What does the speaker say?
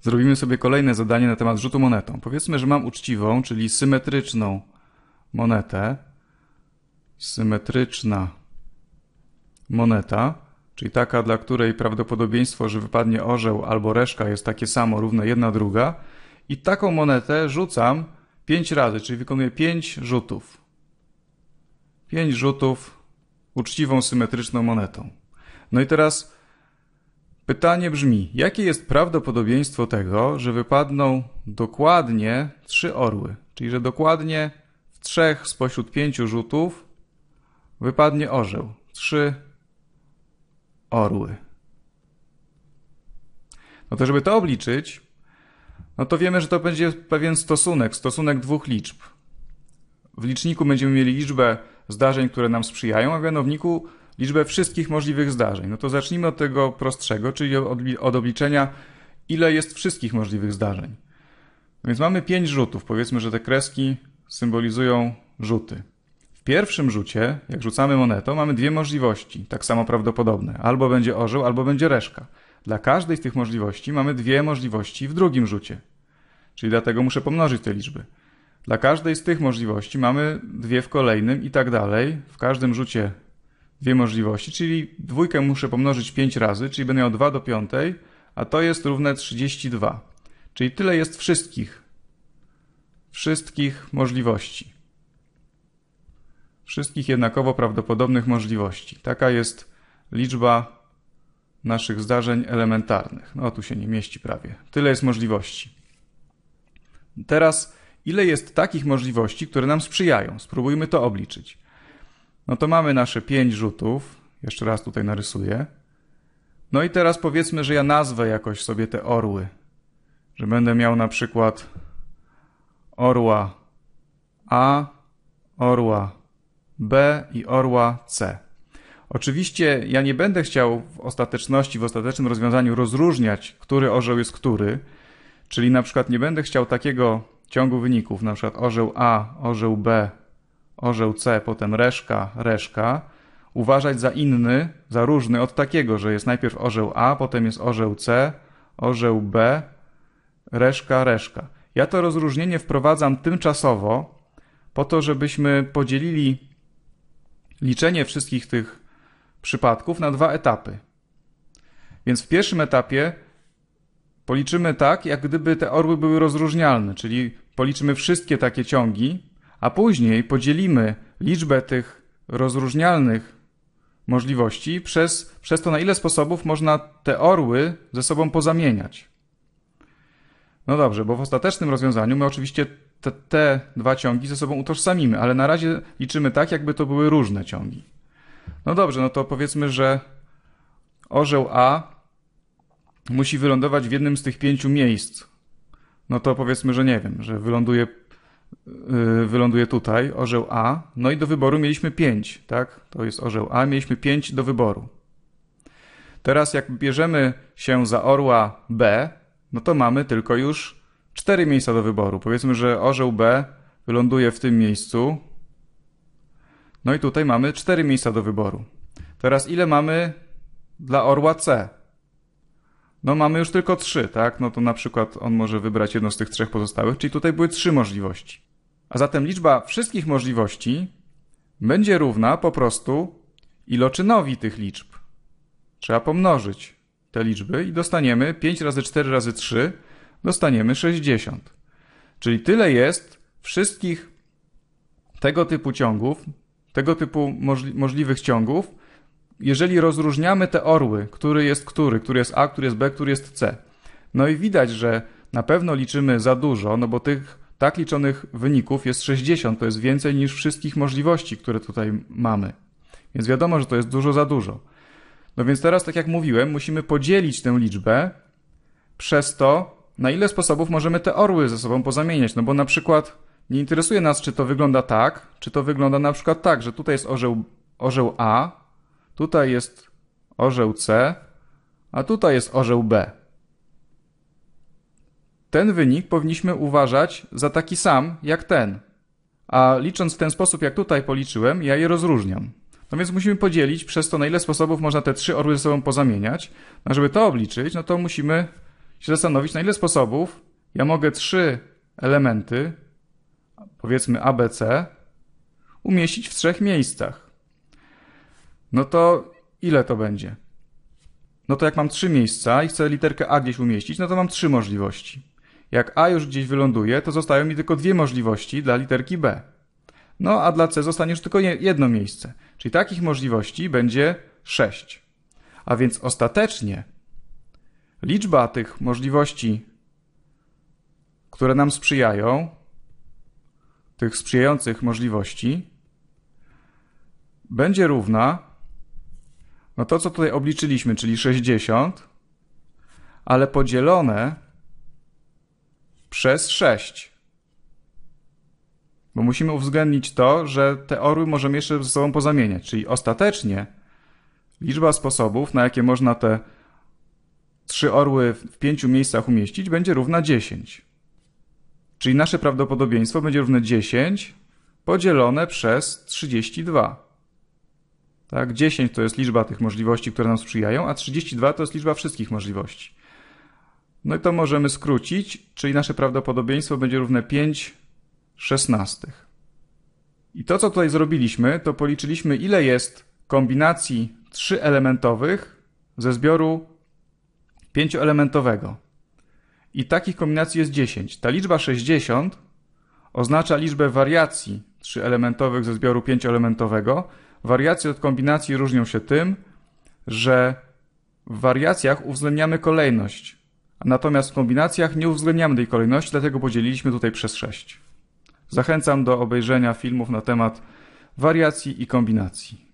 Zrobimy sobie kolejne zadanie na temat rzutu monetą. Powiedzmy, że mam uczciwą, czyli symetryczną monetę. Symetryczna moneta, czyli taka, dla której prawdopodobieństwo, że wypadnie orzeł albo reszka jest takie samo, równe jedna druga. I taką monetę rzucam 5 razy, czyli wykonuję 5 rzutów. 5 rzutów uczciwą, symetryczną monetą. No i teraz Pytanie brzmi, jakie jest prawdopodobieństwo tego, że wypadną dokładnie trzy orły? Czyli, że dokładnie w trzech spośród pięciu rzutów wypadnie orzeł. Trzy orły. No to żeby to obliczyć, no to wiemy, że to będzie pewien stosunek, stosunek dwóch liczb. W liczniku będziemy mieli liczbę zdarzeń, które nam sprzyjają, a w mianowniku liczbę wszystkich możliwych zdarzeń. No to zacznijmy od tego prostszego, czyli od obliczenia, ile jest wszystkich możliwych zdarzeń. No więc mamy 5 rzutów. Powiedzmy, że te kreski symbolizują rzuty. W pierwszym rzucie, jak rzucamy monetą, mamy dwie możliwości, tak samo prawdopodobne. Albo będzie orzeł, albo będzie reszka. Dla każdej z tych możliwości mamy dwie możliwości w drugim rzucie. Czyli dlatego muszę pomnożyć te liczby. Dla każdej z tych możliwości mamy dwie w kolejnym i tak dalej. W każdym rzucie dwie możliwości, czyli dwójkę muszę pomnożyć 5 razy, czyli będę miał 2 do 5, a to jest równe 32. Czyli tyle jest wszystkich, wszystkich możliwości. Wszystkich jednakowo prawdopodobnych możliwości. Taka jest liczba naszych zdarzeń elementarnych. No tu się nie mieści prawie. Tyle jest możliwości. Teraz, ile jest takich możliwości, które nam sprzyjają? Spróbujmy to obliczyć. No to mamy nasze 5 rzutów. Jeszcze raz tutaj narysuję. No i teraz powiedzmy, że ja nazwę jakoś sobie te orły. Że będę miał na przykład orła A, orła B i orła C. Oczywiście ja nie będę chciał w ostateczności, w ostatecznym rozwiązaniu rozróżniać, który orzeł jest który, czyli na przykład nie będę chciał takiego ciągu wyników, na przykład orzeł A, orzeł B, orzeł C, potem reszka, reszka, uważać za inny, za różny od takiego, że jest najpierw orzeł A, potem jest orzeł C, orzeł B, reszka, reszka. Ja to rozróżnienie wprowadzam tymczasowo, po to, żebyśmy podzielili liczenie wszystkich tych przypadków na dwa etapy. Więc w pierwszym etapie policzymy tak, jak gdyby te orły były rozróżnialne, czyli policzymy wszystkie takie ciągi, a później podzielimy liczbę tych rozróżnialnych możliwości przez, przez to, na ile sposobów można te orły ze sobą pozamieniać. No dobrze, bo w ostatecznym rozwiązaniu my oczywiście te, te dwa ciągi ze sobą utożsamimy, ale na razie liczymy tak, jakby to były różne ciągi. No dobrze, no to powiedzmy, że orzeł A musi wylądować w jednym z tych pięciu miejsc. No to powiedzmy, że nie wiem, że wyląduje Y, wyląduje tutaj, orzeł A, no i do wyboru mieliśmy 5, tak? To jest orzeł A, mieliśmy 5 do wyboru. Teraz jak bierzemy się za orła B, no to mamy tylko już 4 miejsca do wyboru. Powiedzmy, że orzeł B wyląduje w tym miejscu. No i tutaj mamy 4 miejsca do wyboru. Teraz ile mamy dla orła C? no mamy już tylko trzy, tak? No to na przykład on może wybrać jedno z tych trzech pozostałych, czyli tutaj były trzy możliwości. A zatem liczba wszystkich możliwości będzie równa po prostu iloczynowi tych liczb. Trzeba pomnożyć te liczby i dostaniemy 5 razy 4 razy 3, dostaniemy 60. Czyli tyle jest wszystkich tego typu ciągów, tego typu możli możliwych ciągów, jeżeli rozróżniamy te orły, który jest który, który jest A, który jest B, który jest C, no i widać, że na pewno liczymy za dużo, no bo tych tak liczonych wyników jest 60, to jest więcej niż wszystkich możliwości, które tutaj mamy. Więc wiadomo, że to jest dużo za dużo. No więc teraz, tak jak mówiłem, musimy podzielić tę liczbę przez to, na ile sposobów możemy te orły ze sobą pozamieniać. No bo na przykład nie interesuje nas, czy to wygląda tak, czy to wygląda na przykład tak, że tutaj jest orzeł, orzeł A, Tutaj jest orzeł C, a tutaj jest orzeł B. Ten wynik powinniśmy uważać za taki sam jak ten. A licząc w ten sposób, jak tutaj policzyłem, ja je rozróżniam. No więc musimy podzielić przez to, na ile sposobów można te trzy orły ze sobą pozamieniać. No żeby to obliczyć, no to musimy się zastanowić, na ile sposobów ja mogę trzy elementy, powiedzmy ABC, umieścić w trzech miejscach no to ile to będzie? No to jak mam trzy miejsca i chcę literkę A gdzieś umieścić, no to mam trzy możliwości. Jak A już gdzieś wyląduje, to zostają mi tylko dwie możliwości dla literki B. No a dla C zostanie już tylko jedno miejsce. Czyli takich możliwości będzie 6. A więc ostatecznie liczba tych możliwości, które nam sprzyjają, tych sprzyjających możliwości, będzie równa no to, co tutaj obliczyliśmy, czyli 60, ale podzielone przez 6. Bo musimy uwzględnić to, że te orły możemy jeszcze ze sobą pozamieniać, czyli ostatecznie liczba sposobów, na jakie można te trzy orły w pięciu miejscach umieścić, będzie równa 10. Czyli nasze prawdopodobieństwo będzie równe 10 podzielone przez 32. Tak? 10 to jest liczba tych możliwości, które nam sprzyjają, a 32 to jest liczba wszystkich możliwości. No i to możemy skrócić, czyli nasze prawdopodobieństwo będzie równe 5 szesnastych. I to, co tutaj zrobiliśmy, to policzyliśmy, ile jest kombinacji trzyelementowych ze zbioru pięcioelementowego. I takich kombinacji jest 10. Ta liczba 60 oznacza liczbę wariacji trzyelementowych ze zbioru pięcioelementowego, elementowego Wariacje od kombinacji różnią się tym, że w wariacjach uwzględniamy kolejność, natomiast w kombinacjach nie uwzględniamy tej kolejności, dlatego podzieliliśmy tutaj przez 6. Zachęcam do obejrzenia filmów na temat wariacji i kombinacji.